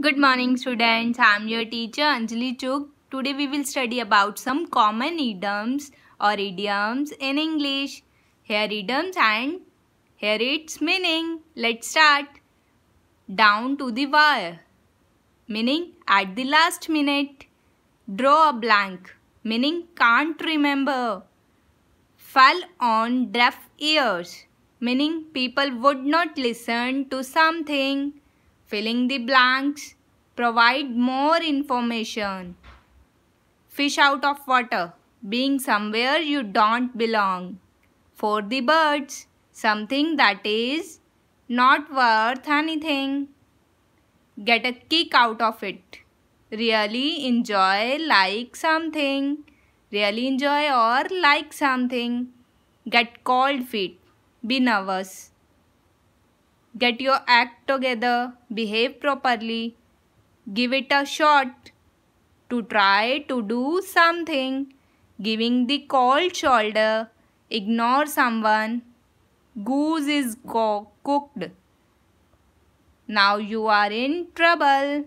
Good morning students, I am your teacher Anjali Chug. Today we will study about some common idioms or idioms in English. Here idioms and here its meaning. Let's start. Down to the wire. Meaning at the last minute. Draw a blank. Meaning can't remember. Fell on deaf ears. Meaning people would not listen to something Filling the blanks. Provide more information. Fish out of water. Being somewhere you don't belong. For the birds. Something that is not worth anything. Get a kick out of it. Really enjoy, like something. Really enjoy or like something. Get cold feet. Be nervous. Get your act together, behave properly, give it a shot. To try to do something, giving the cold shoulder, ignore someone. Goose is go cooked. Now you are in trouble.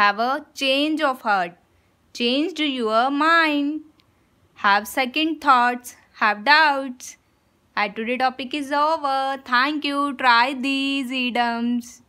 Have a change of heart. Changed your mind. Have second thoughts. Have doubts. And today topic is over. Thank you. Try these idioms.